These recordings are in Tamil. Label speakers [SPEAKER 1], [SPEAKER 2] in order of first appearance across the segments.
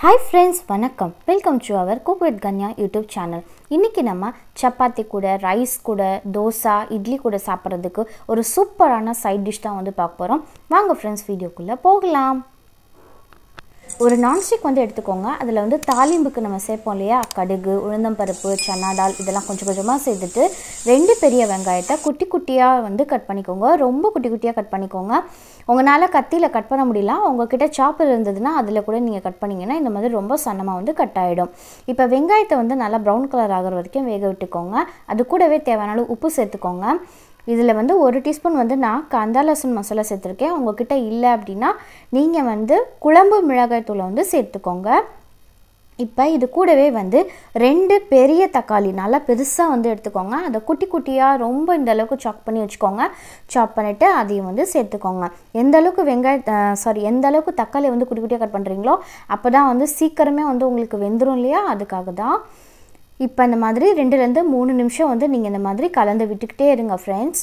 [SPEAKER 1] ஹாய் ஃப்ரெண்ட்ஸ் வணக்கம் welcome to our cook with Kanya YouTube channel இன்றைக்கி நம்ம சப்பாத்தி கூட ரைஸ் கூட தோசை இட்லி கூட சாப்பிட்றதுக்கு ஒரு சூப்பரான சைட் டிஷ் தான் வந்து பார்க்க போகிறோம் வாங்க ஃப்ரெண்ட்ஸ் வீடியோக்குள்ளே போகலாம் ஒரு நான்ஸ்டிக் வந்து எடுத்துக்கோங்க அதில் வந்து தாலிம்புக்கு நம்ம சேர்ப்போம் இல்லையா கடுகு உளுந்தம்பருப்பு சன்னா டால் இதெல்லாம் கொஞ்சம் கொஞ்சமாக சேர்த்துட்டு ரெண்டு பெரிய வெங்காயத்தை குட்டி குட்டியாக வந்து கட் பண்ணிக்கோங்க ரொம்ப குட்டி குட்டியாக கட் பண்ணிக்கோங்க உங்களால் கத்தியில் கட் பண்ண முடியல உங்ககிட்ட சாப்பர் இருந்ததுன்னா அதில் கூட நீங்கள் கட் பண்ணிங்கன்னா இந்த மாதிரி ரொம்ப சன்னமாக வந்து கட் ஆகிடும் இப்போ வெங்காயத்தை வந்து நல்லா ப்ரௌன் கலர் ஆகிற வரைக்கும் வேக விட்டுக்கோங்க அது கூடவே தேவையான உப்பு சேர்த்துக்கோங்க இதில் வந்து ஒரு டீஸ்பூன் வந்து நான் கந்தா லசூன் மசாலா சேர்த்துருக்கேன் உங்ககிட்ட இல்லை அப்படின்னா நீங்கள் வந்து குழம்பு மிளகாய்த்தூளை வந்து சேர்த்துக்கோங்க இப்போ இது கூடவே வந்து ரெண்டு பெரிய தக்காளி நல்லா பெருசாக வந்து எடுத்துக்கோங்க அதை குட்டி குட்டியாக ரொம்ப இந்த அளவுக்கு சாப் பண்ணி வச்சுக்கோங்க சாப் பண்ணிவிட்டு அதையும் வந்து சேர்த்துக்கோங்க எந்த அளவுக்கு வெங்காய சாரி எந்த அளவுக்கு தக்காளி வந்து குட்டி குட்டியாக கட் பண்ணுறீங்களோ அப்போ தான் வந்து சீக்கிரமே வந்து உங்களுக்கு வெந்துடும் இல்லையா அதுக்காக தான் இப்போ இந்த மாதிரி ரெண்டுலேருந்து மூணு நிமிஷம் வந்து நீங்கள் இந்த மாதிரி கலந்து விட்டுக்கிட்டே இருங்க ஃப்ரெண்ட்ஸ்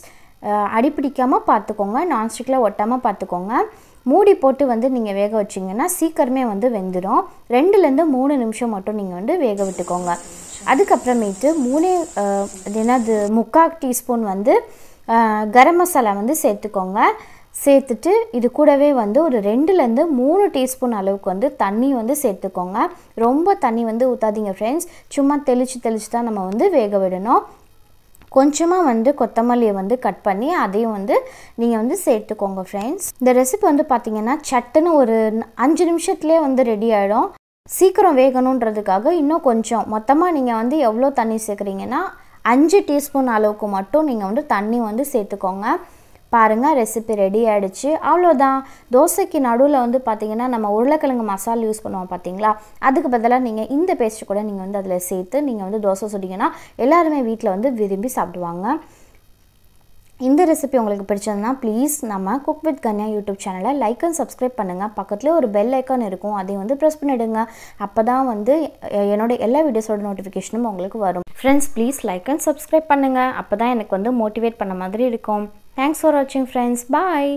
[SPEAKER 1] அடிப்பிடிக்காமல் பார்த்துக்கோங்க நான்ஸ்டிக்கில் ஒட்டாமல் பார்த்துக்கோங்க மூடி போட்டு வந்து நீங்கள் வேக வச்சிங்கன்னா சீக்கிரமே வந்து வெந்துடும் ரெண்டுலேருந்து மூணு நிமிஷம் மட்டும் நீங்கள் வந்து வேக விட்டுக்கோங்க அதுக்கப்புறமேட்டு மூணே என்னது முக்கால் டீஸ்பூன் வந்து கரம் மசாலா வந்து சேர்த்துக்கோங்க சேர்த்துட்டு இது கூடவே வந்து ஒரு ரெண்டுலேருந்து மூணு டீஸ்பூன் அளவுக்கு வந்து தண்ணி வந்து சேர்த்துக்கோங்க ரொம்ப தண்ணி வந்து ஊற்றாதீங்க ஃப்ரெண்ட்ஸ் சும்மா தெளித்து தெளித்து தான் நம்ம வந்து வேக விடணும் கொஞ்சமாக வந்து கொத்தமல்லியை வந்து கட் பண்ணி அதையும் வந்து நீங்கள் வந்து சேர்த்துக்கோங்க ஃப்ரெண்ட்ஸ் இந்த ரெசிபி வந்து பார்த்திங்கன்னா சட்டுன்னு ஒரு அஞ்சு நிமிஷத்துலேயே வந்து ரெடி ஆகிடும் சீக்கிரம் வேகணுன்றதுக்காக இன்னும் கொஞ்சம் மொத்தமாக நீங்கள் வந்து எவ்வளோ தண்ணி சேர்க்குறீங்கன்னா அஞ்சு டீஸ்பூன் அளவுக்கு மட்டும் நீங்கள் வந்து தண்ணி வந்து சேர்த்துக்கோங்க பாருங்கள் ரெசிபி ரெடி ஆகிடுச்சு அவ்வளோதான் தோசைக்கு நடுவில் வந்து பார்த்தீங்கன்னா நம்ம உருளைக்கிழங்கு மசாலா யூஸ் பண்ணுவோம் பார்த்தீங்களா அதுக்கு பதிலாக நீங்கள் இந்த பேஸ்ட் கூட நீங்கள் வந்து அதில் சேர்த்து நீங்கள் வந்து தோசை சுட்டிங்கன்னா எல்லாருமே வீட்டில் வந்து விரும்பி சாப்பிடுவாங்க இந்த ரெசிபி உங்களுக்கு பிடிச்சதுன்னா ப்ளீஸ் நம்ம குக் வித் கன்யா யூடியூப் சேனலை லைக் அண்ட் சப்ஸ்கிரைப் பண்ணுங்கள் பக்கத்தில் ஒரு பெல் ஐக்கான் இருக்கும் அதையும் வந்து ப்ரெஸ் பண்ணிவிடுங்க அப்போ தான் வந்து என்னோடய எல்லா வீடியோஸோட நோட்டிஃபிகேஷனும் உங்களுக்கு வரும் friends please like and subscribe பண்ணுங்கள் அப்போ தான் எனக்கு வந்து மோட்டிவேட் பண்ண மாதிரி இருக்கும் தேங்க்ஸ் ஃபார் வாட்சிங் ஃப்ரெண்ட்ஸ் பாய்